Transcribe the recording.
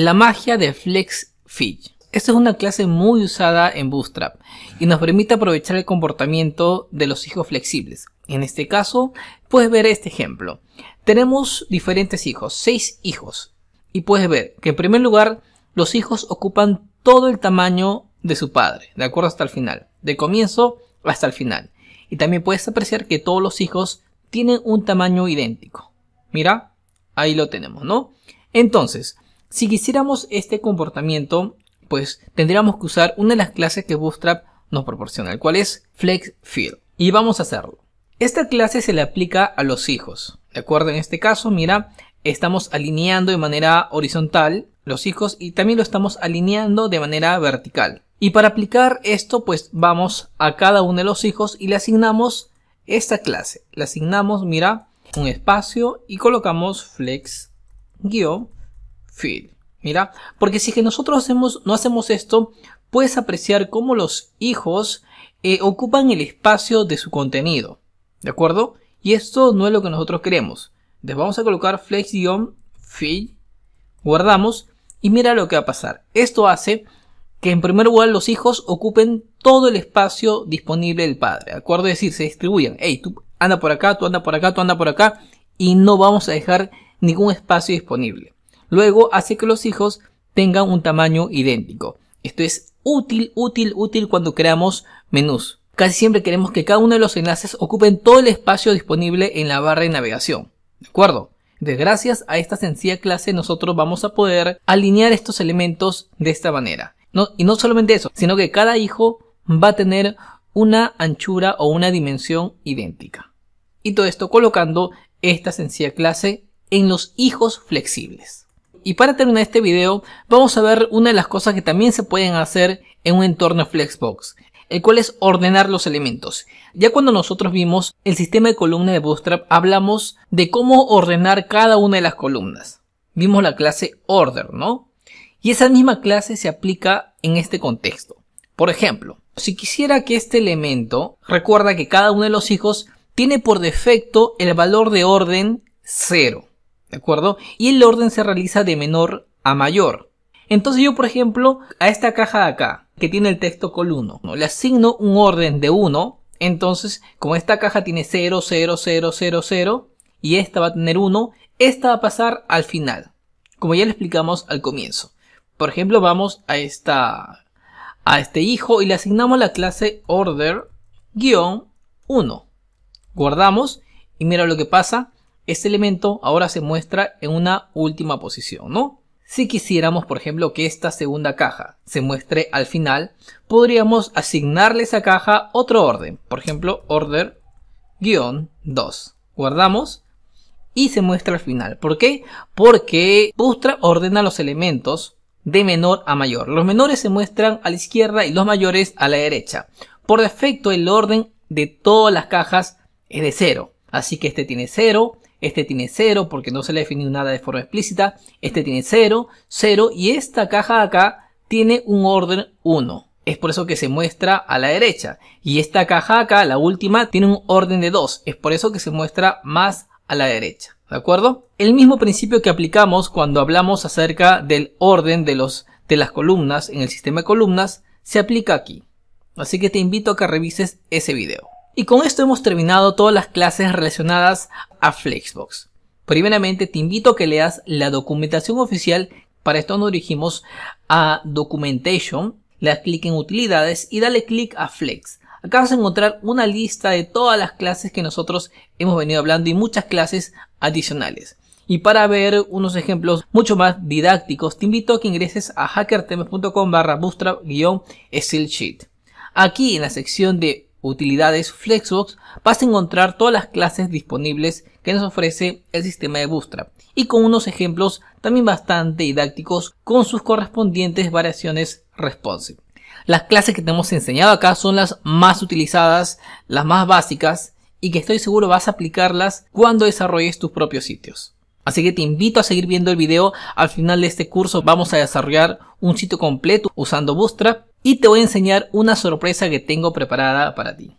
La magia de Flex Esta es una clase muy usada en Bootstrap y nos permite aprovechar el comportamiento de los hijos flexibles. En este caso, puedes ver este ejemplo. Tenemos diferentes hijos, seis hijos, y puedes ver que en primer lugar los hijos ocupan todo el tamaño de su padre, de acuerdo hasta el final, de comienzo hasta el final. Y también puedes apreciar que todos los hijos tienen un tamaño idéntico. Mira, ahí lo tenemos, ¿no? Entonces, si quisiéramos este comportamiento, pues tendríamos que usar una de las clases que Bootstrap nos proporciona, el cual es Flex Field. Y vamos a hacerlo. Esta clase se le aplica a los hijos. ¿De acuerdo? En este caso, mira, estamos alineando de manera horizontal los hijos y también lo estamos alineando de manera vertical. Y para aplicar esto, pues vamos a cada uno de los hijos y le asignamos esta clase. Le asignamos, mira, un espacio y colocamos flex Mira, porque si que nosotros hacemos, no hacemos esto, puedes apreciar cómo los hijos eh, ocupan el espacio de su contenido. ¿De acuerdo? Y esto no es lo que nosotros queremos. Les vamos a colocar flex-fill, guardamos y mira lo que va a pasar. Esto hace que en primer lugar los hijos ocupen todo el espacio disponible del padre. ¿De acuerdo? Es decir, se distribuyen. Hey, tú anda por acá, tú anda por acá, tú anda por acá y no vamos a dejar ningún espacio disponible. Luego hace que los hijos tengan un tamaño idéntico. Esto es útil, útil, útil cuando creamos menús. Casi siempre queremos que cada uno de los enlaces ocupen todo el espacio disponible en la barra de navegación. ¿De acuerdo? gracias a esta sencilla clase nosotros vamos a poder alinear estos elementos de esta manera. y no solamente eso, sino que cada hijo va a tener una anchura o una dimensión idéntica. Y todo esto colocando esta sencilla clase en los hijos flexibles. Y para terminar este video, vamos a ver una de las cosas que también se pueden hacer en un entorno Flexbox, el cual es ordenar los elementos. Ya cuando nosotros vimos el sistema de columna de Bootstrap, hablamos de cómo ordenar cada una de las columnas. Vimos la clase order, ¿no? Y esa misma clase se aplica en este contexto. Por ejemplo, si quisiera que este elemento, recuerda que cada uno de los hijos tiene por defecto el valor de orden 0. ¿De acuerdo? Y el orden se realiza de menor a mayor. Entonces yo, por ejemplo, a esta caja de acá, que tiene el texto col ¿no? le asigno un orden de 1. Entonces, como esta caja tiene 0, 0, 0, 0, 0, y esta va a tener 1, esta va a pasar al final. Como ya le explicamos al comienzo. Por ejemplo, vamos a esta, a este hijo y le asignamos la clase order-1. Guardamos y mira lo que pasa este elemento ahora se muestra en una última posición, ¿no? Si quisiéramos, por ejemplo, que esta segunda caja se muestre al final, podríamos asignarle a esa caja otro orden, por ejemplo, order-2. Guardamos y se muestra al final. ¿Por qué? Porque Bootstrap ordena los elementos de menor a mayor. Los menores se muestran a la izquierda y los mayores a la derecha. Por defecto el orden de todas las cajas es de 0. Así que este tiene 0, este tiene 0 porque no se le ha definido nada de forma explícita, este tiene 0, 0 y esta caja acá tiene un orden 1. Es por eso que se muestra a la derecha. Y esta caja acá, la última, tiene un orden de 2. Es por eso que se muestra más a la derecha. ¿De acuerdo? El mismo principio que aplicamos cuando hablamos acerca del orden de, los, de las columnas en el sistema de columnas se aplica aquí. Así que te invito a que revises ese video. Y con esto hemos terminado todas las clases relacionadas a Flexbox. Primeramente te invito a que leas la documentación oficial, para esto nos dirigimos a Documentation, le das clic en Utilidades y dale clic a Flex. Acá vas a encontrar una lista de todas las clases que nosotros hemos venido hablando y muchas clases adicionales. Y para ver unos ejemplos mucho más didácticos, te invito a que ingreses a hackertemes.com barra bootstrap Sheet. Aquí en la sección de Utilidades Flexbox vas a encontrar todas las clases disponibles que nos ofrece el sistema de Bootstrap y con unos ejemplos también bastante didácticos con sus correspondientes variaciones responsive. Las clases que te hemos enseñado acá son las más utilizadas, las más básicas y que estoy seguro vas a aplicarlas cuando desarrolles tus propios sitios. Así que te invito a seguir viendo el video. Al final de este curso vamos a desarrollar un sitio completo usando Bootstrap y te voy a enseñar una sorpresa que tengo preparada para ti.